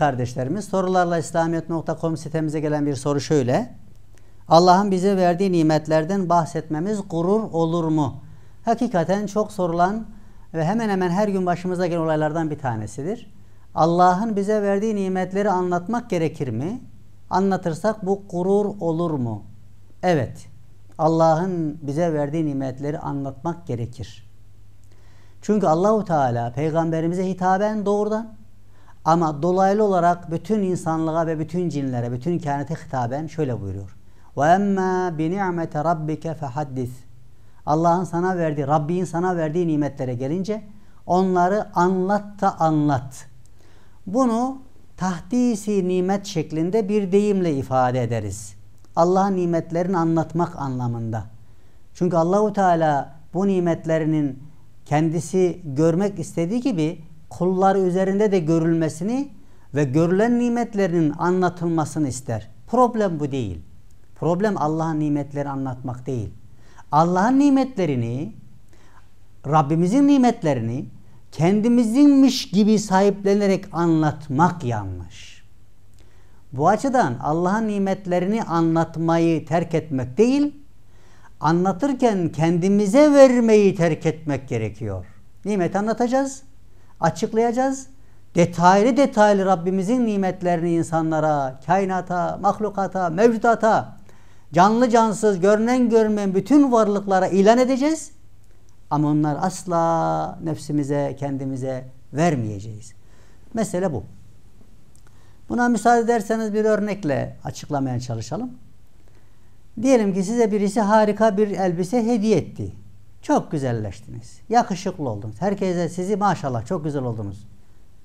kardeşlerimiz sorularla İslamiyet.com sitemize gelen bir soru şöyle. Allah'ın bize verdiği nimetlerden bahsetmemiz gurur olur mu? Hakikaten çok sorulan ve hemen hemen her gün başımıza gelen olaylardan bir tanesidir. Allah'ın bize verdiği nimetleri anlatmak gerekir mi? Anlatırsak bu gurur olur mu? Evet. Allah'ın bize verdiği nimetleri anlatmak gerekir. Çünkü Allahu Teala peygamberimize hitaben doğrudan ama dolaylı olarak bütün insanlığa ve bütün cinlere, bütün kainata hitaben şöyle buyuruyor. Ve وَاَمَّا بِنِعْمَةَ رَبِّكَ فَحَدِّث Allah'ın sana verdiği, Rabbin sana verdiği nimetlere gelince onları anlat da anlat. Bunu tahdisi nimet şeklinde bir deyimle ifade ederiz. Allah'ın nimetlerini anlatmak anlamında. Çünkü Allahu Teala bu nimetlerinin kendisi görmek istediği gibi kulları üzerinde de görülmesini ve görülen nimetlerinin anlatılmasını ister. Problem bu değil. Problem Allah'ın nimetleri anlatmak değil. Allah'ın nimetlerini, Rabbimizin nimetlerini kendimizinmiş gibi sahiplenerek anlatmak yanlış. Bu açıdan Allah'ın nimetlerini anlatmayı terk etmek değil, anlatırken kendimize vermeyi terk etmek gerekiyor. Nimet anlatacağız açıklayacağız. Detaylı detaylı Rabbimizin nimetlerini insanlara, kainata, mahlukata, mevcudata, canlı cansız, görünen görmeyen bütün varlıklara ilan edeceğiz. Ama onlar asla nefsimize, kendimize vermeyeceğiz. Mesele bu. Buna müsaade ederseniz bir örnekle açıklamaya çalışalım. Diyelim ki size birisi harika bir elbise hediye etti. Çok güzelleştiniz. Yakışıklı oldunuz. Herkese sizi maşallah çok güzel oldunuz.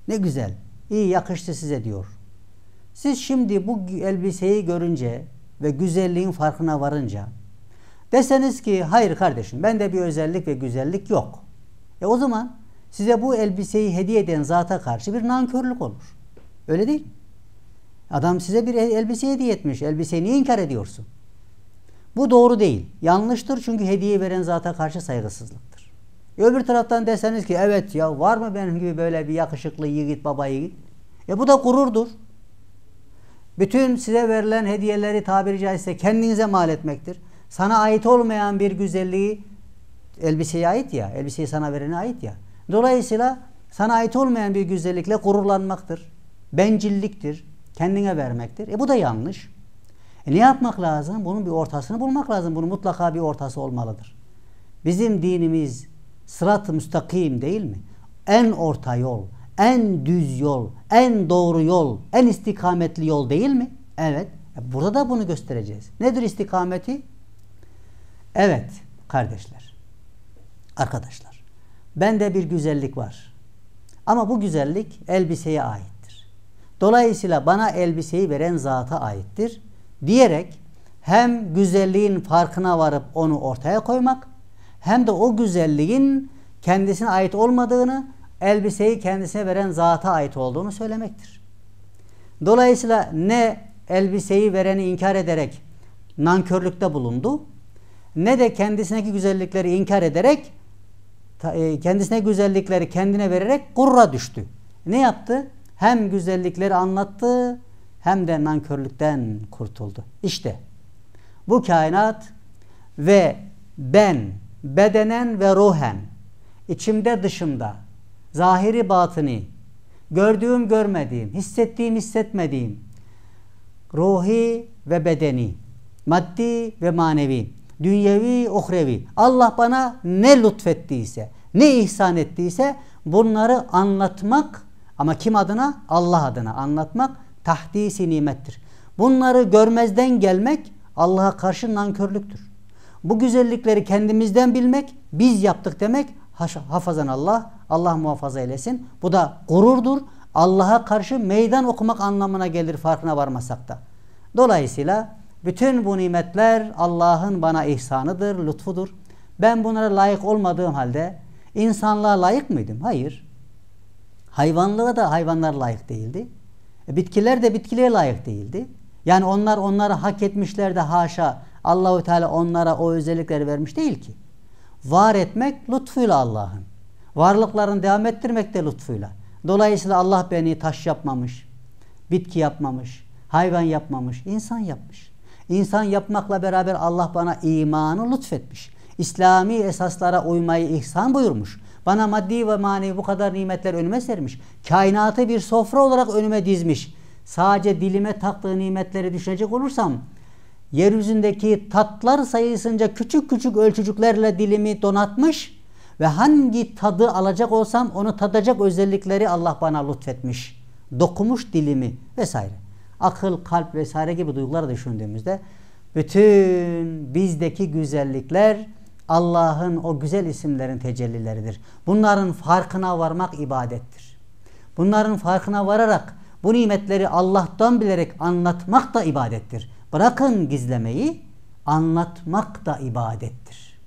Ne güzel. İyi yakıştı size diyor. Siz şimdi bu elbiseyi görünce ve güzelliğin farkına varınca deseniz ki hayır kardeşim bende bir özellik ve güzellik yok. E o zaman size bu elbiseyi hediye eden zata karşı bir nankörlük olur. Öyle değil. Adam size bir elbise hediye etmiş. Elbiseyi niye inkar ediyorsun? Bu doğru değil. Yanlıştır çünkü hediye veren zata karşı saygısızlıktır. Öbür taraftan deseniz ki evet ya var mı benim gibi böyle bir yakışıklı yiğit baba yiğit? E bu da gururdur. Bütün size verilen hediyeleri tabiri caizse kendinize mal etmektir. Sana ait olmayan bir güzelliği elbiseye ait ya, elbiseyi sana verene ait ya. Dolayısıyla sana ait olmayan bir güzellikle gururlanmaktır. Bencilliktir, kendine vermektir. E bu da yanlış. E ne yapmak lazım? Bunun bir ortasını bulmak lazım. Bunun mutlaka bir ortası olmalıdır. Bizim dinimiz sırat-ı müstakim değil mi? En orta yol, en düz yol, en doğru yol, en istikametli yol değil mi? Evet. E, burada da bunu göstereceğiz. Nedir istikameti? Evet kardeşler, arkadaşlar. Bende bir güzellik var. Ama bu güzellik elbiseye aittir. Dolayısıyla bana elbiseyi veren zata aittir diyerek hem güzelliğin farkına varıp onu ortaya koymak hem de o güzelliğin kendisine ait olmadığını, elbiseyi kendisine veren zata ait olduğunu söylemektir. Dolayısıyla ne elbiseyi vereni inkar ederek nankörlükte bulundu ne de kendisindeki güzellikleri inkar ederek e, kendisine güzellikleri kendine vererek gurra düştü. Ne yaptı? Hem güzellikleri anlattı hem de nankörlükten kurtuldu. İşte bu kainat ve ben bedenen ve ruhen içimde dışımda zahiri batını gördüğüm görmediğim hissettiğim hissetmediğim ruhi ve bedeni maddi ve manevi dünyevi uhrevi Allah bana ne lütfettiyse ne ihsan ettiyse bunları anlatmak ama kim adına? Allah adına anlatmak tahdisi nimettir. Bunları görmezden gelmek Allah'a karşı nankörlüktür. Bu güzellikleri kendimizden bilmek, biz yaptık demek hafazan Allah, Allah muhafaza eylesin. Bu da gururdur. Allah'a karşı meydan okumak anlamına gelir farkına varmasak da. Dolayısıyla bütün bu nimetler Allah'ın bana ihsanıdır, lütfudur. Ben bunlara layık olmadığım halde insanlığa layık mıydım? Hayır. Hayvanlığa da hayvanlar layık değildi. Bitkiler de bitkiliğe layık değildi. Yani onlar onları hak etmişler de haşa Allahu Teala onlara o özellikleri vermiş değil ki. Var etmek lütfuyla Allah'ın. Varlıklarını devam ettirmek de lütfuyla. Dolayısıyla Allah beni taş yapmamış, bitki yapmamış, hayvan yapmamış, insan yapmış. İnsan yapmakla beraber Allah bana imanı lütfetmiş. İslami esaslara uymayı ihsan buyurmuş. Bana maddi ve manevi bu kadar nimetler önüme sermiş. Kainatı bir sofra olarak önüme dizmiş. Sadece dilime taktığı nimetleri düşünecek olursam yeryüzündeki tatlar sayısınca küçük küçük ölçücüklerle dilimi donatmış ve hangi tadı alacak olsam onu tadacak özellikleri Allah bana lütfetmiş. Dokumuş dilimi vesaire. Akıl, kalp vesaire gibi duyguları düşündüğümüzde bütün bizdeki güzellikler Allah'ın o güzel isimlerin tecellileridir. Bunların farkına varmak ibadettir. Bunların farkına vararak bu nimetleri Allah'tan bilerek anlatmak da ibadettir. Bırakın gizlemeyi, anlatmak da ibadettir.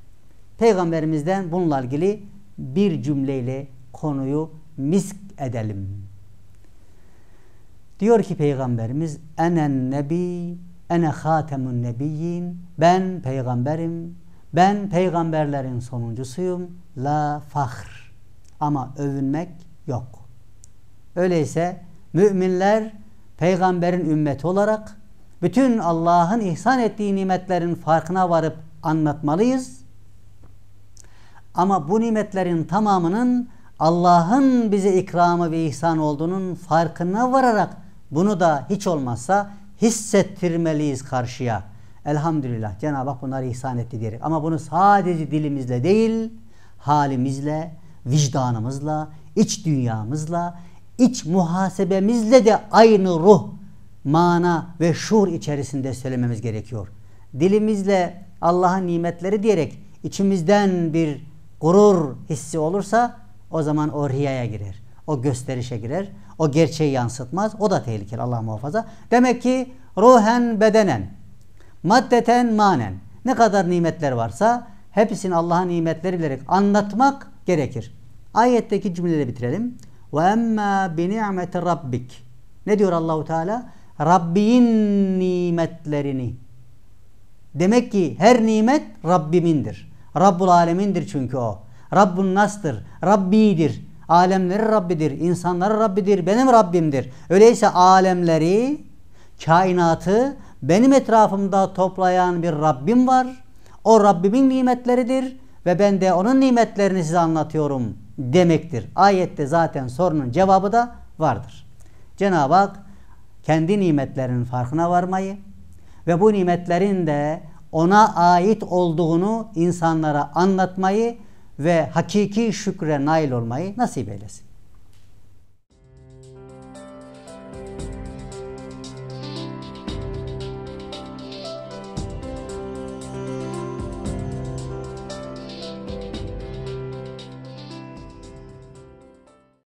Peygamberimizden bununla ilgili bir cümleyle konuyu misk edelim. Diyor ki Peygamberimiz enen nebi ene hatemun nebiyyin ben peygamberim ben peygamberlerin sonuncusuyum. La fahr. Ama övünmek yok. Öyleyse müminler peygamberin ümmeti olarak bütün Allah'ın ihsan ettiği nimetlerin farkına varıp anlatmalıyız. Ama bu nimetlerin tamamının Allah'ın bize ikramı ve ihsan olduğunun farkına vararak bunu da hiç olmazsa hissettirmeliyiz karşıya. Elhamdülillah Cenab-ı Hak bunları ihsan etti diyerek. Ama bunu sadece dilimizle değil, halimizle, vicdanımızla, iç dünyamızla, iç muhasebemizle de aynı ruh, mana ve şuur içerisinde söylememiz gerekiyor. Dilimizle Allah'ın nimetleri diyerek içimizden bir gurur hissi olursa o zaman o riyaya girer. O gösterişe girer. O gerçeği yansıtmaz. O da tehlikeli Allah muhafaza. Demek ki ruhen bedenen Maddeten manen. Ne kadar nimetler varsa hepsini Allah'a nimetleri bilerek anlatmak gerekir. Ayetteki cümleleri bitirelim. Ve emma bi ni'meti rabbik. Ne diyor Allahu Teala? Rabbin nimetlerini. Demek ki her nimet Rabbimindir. Rabbul alemindir çünkü o. Rabbun nastır, Rabbidir. Alemleri Rabbidir, insanları Rabbidir, benim Rabbimdir. Öyleyse alemleri, kainatı benim etrafımda toplayan bir Rabbim var. O Rabbimin nimetleridir ve ben de onun nimetlerini size anlatıyorum demektir. Ayette zaten sorunun cevabı da vardır. Cenab-ı Hak kendi nimetlerinin farkına varmayı ve bu nimetlerin de ona ait olduğunu insanlara anlatmayı ve hakiki şükre nail olmayı nasip eylesin.